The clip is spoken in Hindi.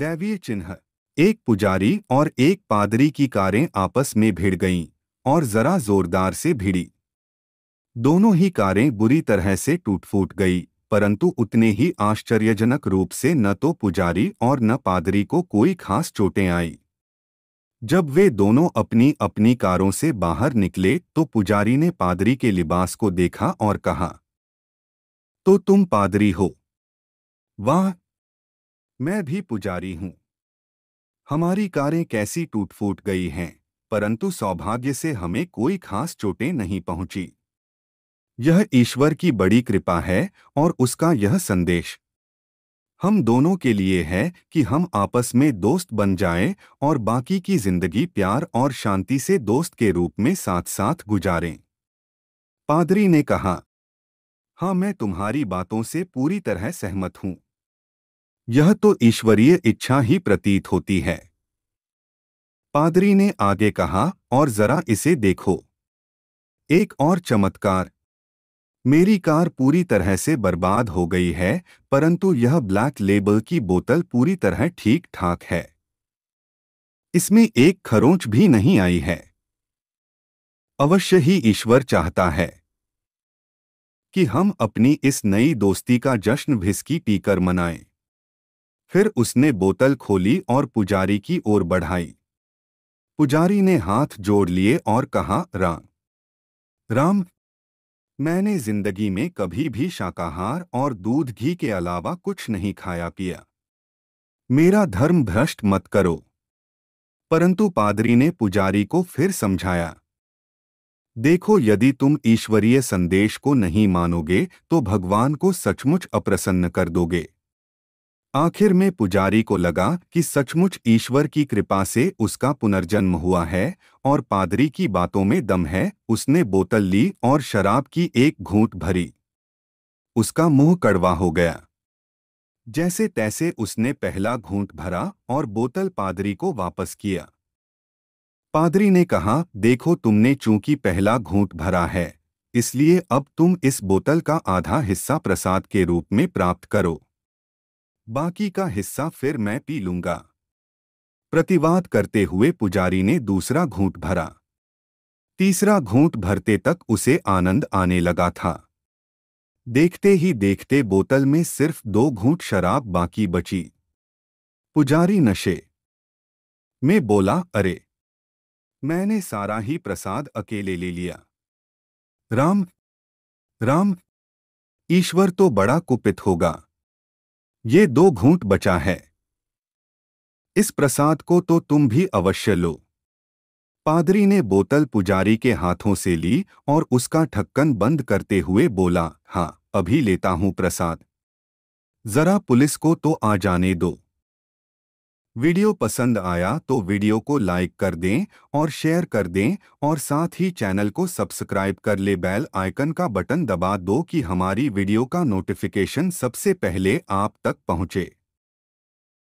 दैवीय चिन्ह एक पुजारी और एक पादरी की कारें आपस में भिड़ गईं और जरा जोरदार से भिड़ी दोनों ही कारें बुरी तरह से टूट फूट गई परंतु उतने ही आश्चर्यजनक रूप से न तो पुजारी और न पादरी को कोई खास चोटें आई जब वे दोनों अपनी अपनी कारों से बाहर निकले तो पुजारी ने पादरी के लिबास को देखा और कहा तो तुम पादरी हो वाह मैं भी पुजारी हूं हमारी कारें कैसी टूट फूट गई हैं परंतु सौभाग्य से हमें कोई खास चोटें नहीं पहुंची यह ईश्वर की बड़ी कृपा है और उसका यह संदेश हम दोनों के लिए है कि हम आपस में दोस्त बन जाएं और बाकी की जिंदगी प्यार और शांति से दोस्त के रूप में साथ साथ गुजारें पादरी ने कहा हाँ मैं तुम्हारी बातों से पूरी तरह सहमत हूँ यह तो ईश्वरीय इच्छा ही प्रतीत होती है पादरी ने आगे कहा और जरा इसे देखो एक और चमत्कार मेरी कार पूरी तरह से बर्बाद हो गई है परंतु यह ब्लैक लेबल की बोतल पूरी तरह ठीक ठाक है इसमें एक खरोंच भी नहीं आई है अवश्य ही ईश्वर चाहता है कि हम अपनी इस नई दोस्ती का जश्न भिस्की पीकर मनाएं फिर उसने बोतल खोली और पुजारी की ओर बढ़ाई पुजारी ने हाथ जोड़ लिए और कहा राम राम मैंने जिंदगी में कभी भी शाकाहार और दूध घी के अलावा कुछ नहीं खाया पिया मेरा धर्म भ्रष्ट मत करो परंतु पादरी ने पुजारी को फिर समझाया देखो यदि तुम ईश्वरीय संदेश को नहीं मानोगे तो भगवान को सचमुच अप्रसन्न कर दोगे आखिर में पुजारी को लगा कि सचमुच ईश्वर की कृपा से उसका पुनर्जन्म हुआ है और पादरी की बातों में दम है उसने बोतल ली और शराब की एक घूंट भरी उसका मुंह कड़वा हो गया जैसे तैसे उसने पहला घूंट भरा और बोतल पादरी को वापस किया पादरी ने कहा देखो तुमने चूंकि पहला घूंट भरा है इसलिए अब तुम इस बोतल का आधा हिस्सा प्रसाद के रूप में प्राप्त करो बाकी का हिस्सा फिर मैं पी लूंगा प्रतिवाद करते हुए पुजारी ने दूसरा घूंट भरा तीसरा घूंट भरते तक उसे आनंद आने लगा था देखते ही देखते बोतल में सिर्फ दो घूंट शराब बाकी बची पुजारी नशे मैं बोला अरे मैंने सारा ही प्रसाद अकेले ले लिया राम राम ईश्वर तो बड़ा कुपित होगा ये दो घूंट बचा है इस प्रसाद को तो तुम भी अवश्य लो पादरी ने बोतल पुजारी के हाथों से ली और उसका ढक्कन बंद करते हुए बोला हाँ अभी लेता हूं प्रसाद जरा पुलिस को तो आ जाने दो वीडियो पसंद आया तो वीडियो को लाइक कर दें और शेयर कर दें और साथ ही चैनल को सब्सक्राइब कर ले बेल आइकन का बटन दबा दो कि हमारी वीडियो का नोटिफिकेशन सबसे पहले आप तक पहुंचे